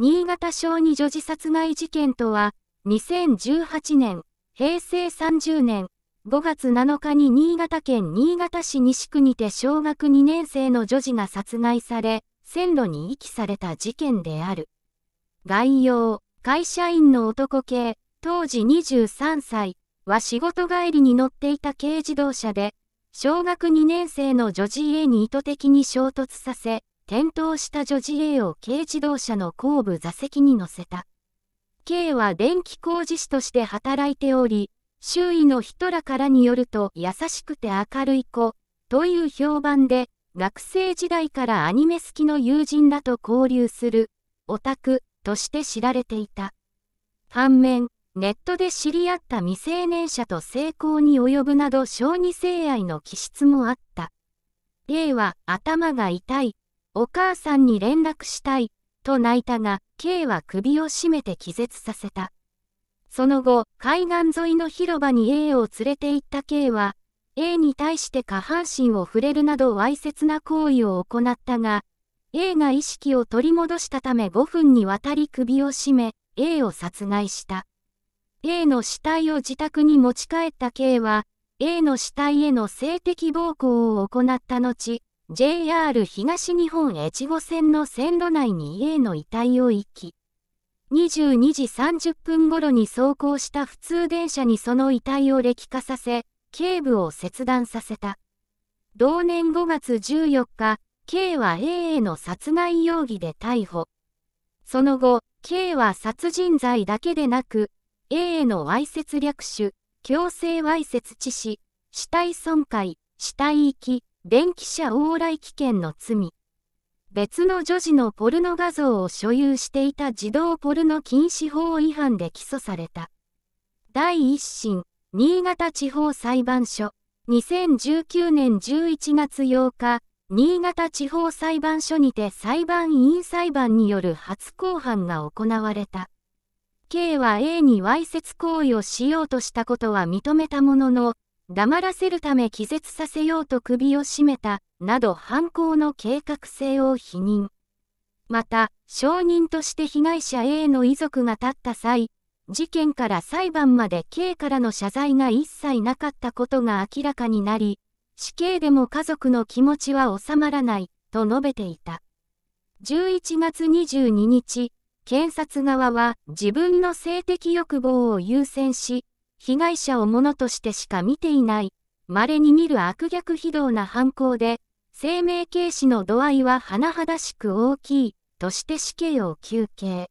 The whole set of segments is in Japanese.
新潟小児女児殺害事件とは、2018年、平成30年、5月7日に新潟県新潟市西区にて小学2年生の女児が殺害され、線路に遺棄された事件である。概要、会社員の男系、当時23歳は仕事帰りに乗っていた軽自動車で、小学2年生の女児 A に意図的に衝突させ、転倒した女児 A を軽自動車の後部座席に乗せた。K は電気工事士として働いており、周囲の人らからによると優しくて明るい子、という評判で、学生時代からアニメ好きの友人らと交流する、オタク、として知られていた。反面、ネットで知り合った未成年者と性交に及ぶなど小児性愛の気質もあった。A は頭が痛い、お母さんに連絡したい、と泣いたが、K は首を絞めて気絶させた。その後、海岸沿いの広場に A を連れて行った K は、A に対して下半身を触れるなどわいせつな行為を行ったが、A が意識を取り戻したため5分にわたり首を絞め、A を殺害した。A の死体を自宅に持ち帰った K は、A の死体への性的暴行を行った後、JR 東日本越後線の線路内に A の遺体を遺棄。22時30分頃に走行した普通電車にその遺体を歴化させ、頸部を切断させた。同年5月14日、K は A への殺害容疑で逮捕。その後、K は殺人罪だけでなく、A へのわいせつ略取、強制わいせつ致死、死体損壊、死体遺棄、電気車往来危険の罪。別の女児のポルノ画像を所有していた児童ポルノ禁止法違反で起訴された。第1審、新潟地方裁判所、2019年11月8日、新潟地方裁判所にて裁判員裁判による初公判が行われた。K は A にわいせつ行為をしようとしたことは認めたものの、黙らせるため気絶させようと首を絞めた、など犯行の計画性を否認。また、証人として被害者 A の遺族が立った際、事件から裁判まで K からの謝罪が一切なかったことが明らかになり、死刑でも家族の気持ちは収まらない、と述べていた。11月22日、検察側は自分の性的欲望を優先し、被害者をものとしてしか見ていない、稀に見る悪逆非道な犯行で、生命軽視の度合いは甚だしく大きい、として死刑を求刑。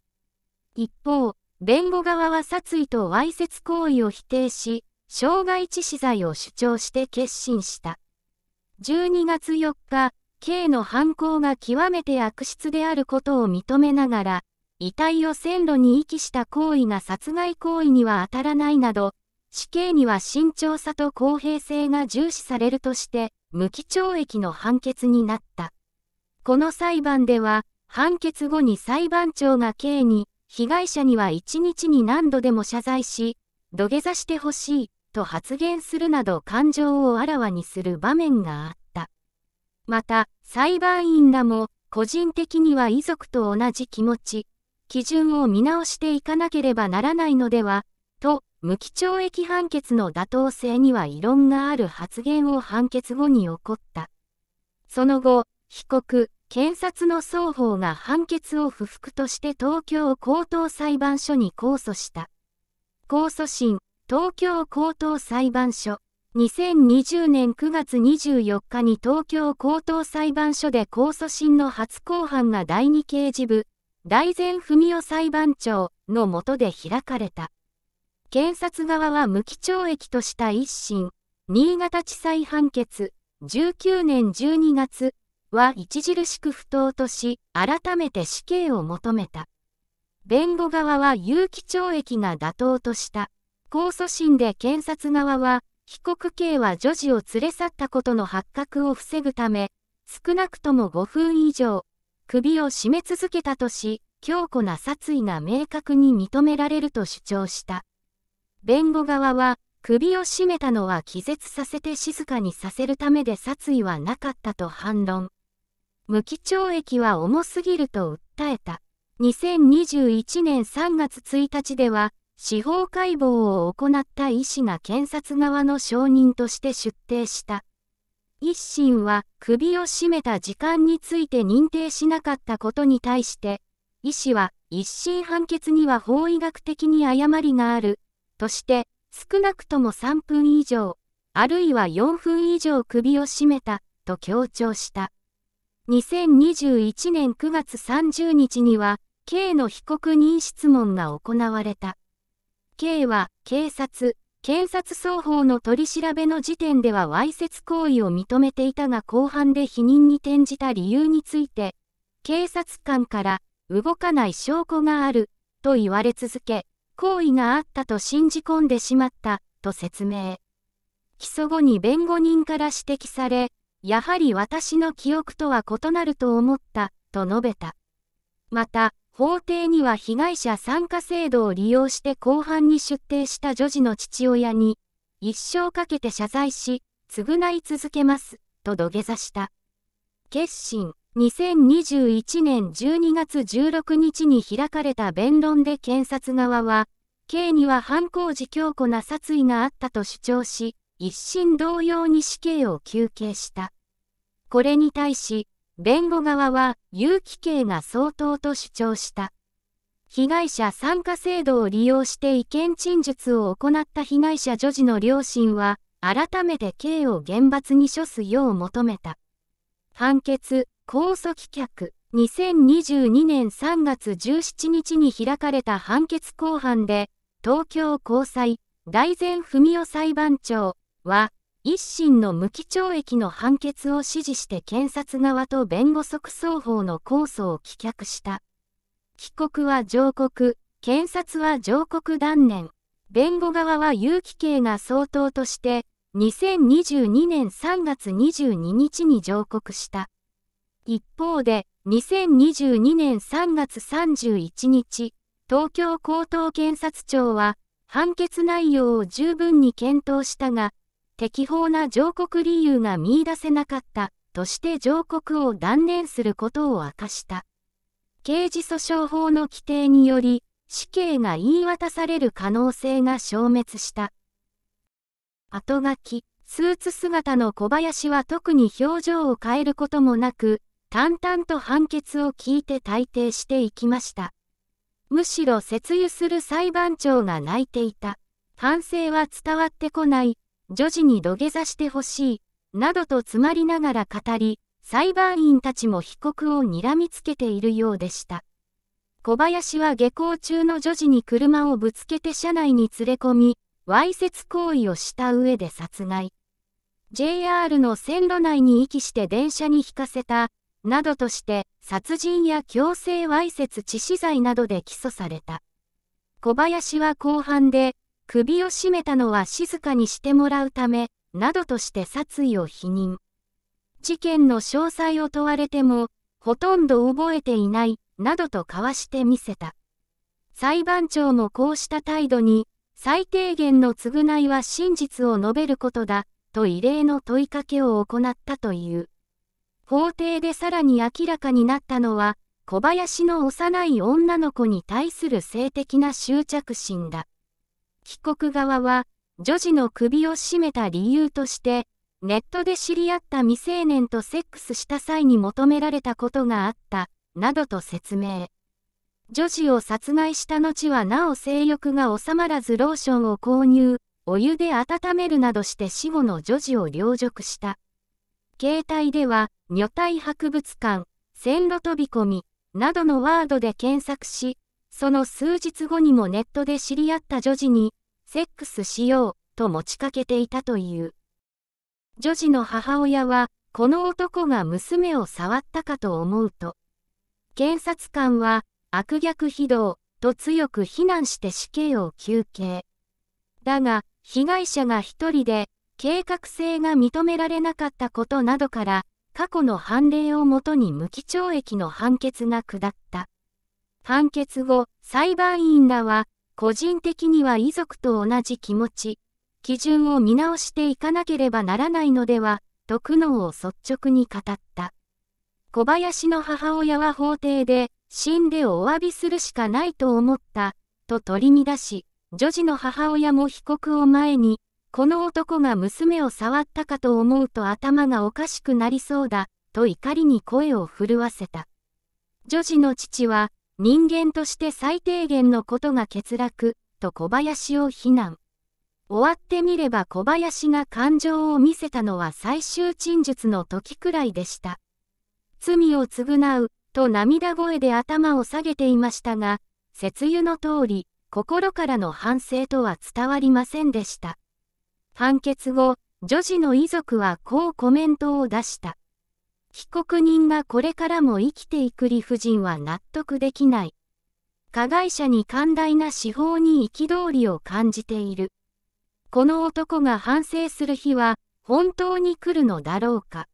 一方、弁護側は殺意とわいせつ行為を否定し、傷害致死罪を主張して決心した。12月4日、刑の犯行が極めて悪質であることを認めながら、遺体を線路に遺棄した行為が殺害行為には当たらないなど、死刑には慎重さと公平性が重視されるとして、無期懲役の判決になった。この裁判では、判決後に裁判長が刑に、被害者には一日に何度でも謝罪し、土下座してほしい、と発言するなど感情をあらわにする場面があった。また、裁判員らも、個人的には遺族と同じ気持ち、基準を見直していかなければならないのでは、と、無期懲役判決の妥当性には異論がある発言を判決後に起こった。その後、被告、検察の双方が判決を不服として東京高等裁判所に控訴した。控訴審、東京高等裁判所、2020年9月24日に東京高等裁判所で控訴審の初公判が第二刑事部、大前文夫裁判長のもとで開かれた。検察側は無期懲役とした一審、新潟地裁判決、19年12月は著しく不当とし、改めて死刑を求めた。弁護側は有期懲役が妥当とした。控訴審で検察側は、被告刑は女児を連れ去ったことの発覚を防ぐため、少なくとも5分以上、首を絞め続けたとし、強固な殺意が明確に認められると主張した。弁護側は、首を絞めたのは気絶させて静かにさせるためで殺意はなかったと反論。無期懲役は重すぎると訴えた。2021年3月1日では、司法解剖を行った医師が検察側の証人として出廷した。一審は首を絞めた時間について認定しなかったことに対して、医師は一審判決には法医学的に誤りがある、として、少なくとも3分以上、あるいは4分以上首を絞めた、と強調した。2021年9月30日には、K の被告人質問が行われた。K は警察、検察双方の取り調べの時点ではわいせつ行為を認めていたが後半で否認に転じた理由について、警察官から動かない証拠があると言われ続け、行為があったと信じ込んでしまったと説明。起訴後に弁護人から指摘され、やはり私の記憶とは異なると思ったと述べた。また、法廷には被害者参加制度を利用して公判に出廷した女児の父親に、一生かけて謝罪し、償い続けます、と土下座した。決心、2021年12月16日に開かれた弁論で検察側は、刑には犯行時強固な殺意があったと主張し、一審同様に死刑を求刑した。これに対し、弁護側は有機刑が相当と主張した。被害者参加制度を利用して意見陳述を行った被害者女児の両親は、改めて刑を厳罰に処すよう求めた。判決、控訴棄却、2022年3月17日に開かれた判決公判で、東京高裁、大前文雄裁判長は、一審の無期懲役の判決を支持して検察側と弁護側双方の控訴を棄却した。帰国は上告、検察は上告断念、弁護側は有期刑が相当として、2022年3月22日に上告した。一方で、2022年3月31日、東京高等検察庁は、判決内容を十分に検討したが、適法な上告理由が見出せなかったとして上告を断念することを明かした。刑事訴訟法の規定により、死刑が言い渡される可能性が消滅した。後書き、スーツ姿の小林は特に表情を変えることもなく、淡々と判決を聞いて退廷していきました。むしろ節油する裁判長が泣いていた。反省は伝わってこない。女児に土下座してほしい、などと詰まりながら語り、裁判員たちも被告を睨みつけているようでした。小林は下校中の女児に車をぶつけて車内に連れ込み、わいせつ行為をした上で殺害。JR の線路内に遺棄して電車に引かせた、などとして、殺人や強制わいせつ致死罪などで起訴された。小林は後半で、首を絞めたのは静かにしてもらうため、などとして殺意を否認。事件の詳細を問われても、ほとんど覚えていない、などと交わしてみせた。裁判長もこうした態度に、最低限の償いは真実を述べることだ、と異例の問いかけを行ったという。法廷でさらに明らかになったのは、小林の幼い女の子に対する性的な執着心だ。被告側は、女児の首を絞めた理由として、ネットで知り合った未成年とセックスした際に求められたことがあった、などと説明。女児を殺害した後はなお性欲が収まらずローションを購入、お湯で温めるなどして死後の女児を療辱した。携帯では、女体博物館、線路飛び込み、などのワードで検索し、その数日後にもネットで知り合った女児に、セックスしようと持ちかけていたという。女児の母親は、この男が娘を触ったかと思うと、検察官は悪逆非道と強く非難して死刑を求刑。だが、被害者が一人で計画性が認められなかったことなどから、過去の判例をもとに無期懲役の判決が下った。判決後、裁判員らは、個人的には遺族と同じ気持ち、基準を見直していかなければならないのでは、と苦悩を率直に語った。小林の母親は法廷で、死んでお詫びするしかないと思った、と取り乱し、女児の母親も被告を前に、この男が娘を触ったかと思うと頭がおかしくなりそうだ、と怒りに声を震わせた。女児の父は、人間として最低限のことが欠落、と小林を非難。終わってみれば小林が感情を見せたのは最終陳述の時くらいでした。罪を償う、と涙声で頭を下げていましたが、節油の通り、心からの反省とは伝わりませんでした。判決後、女児の遺族はこうコメントを出した。被告人がこれからも生きていく理不尽は納得できない。加害者に寛大な司法に憤りを感じている。この男が反省する日は本当に来るのだろうか。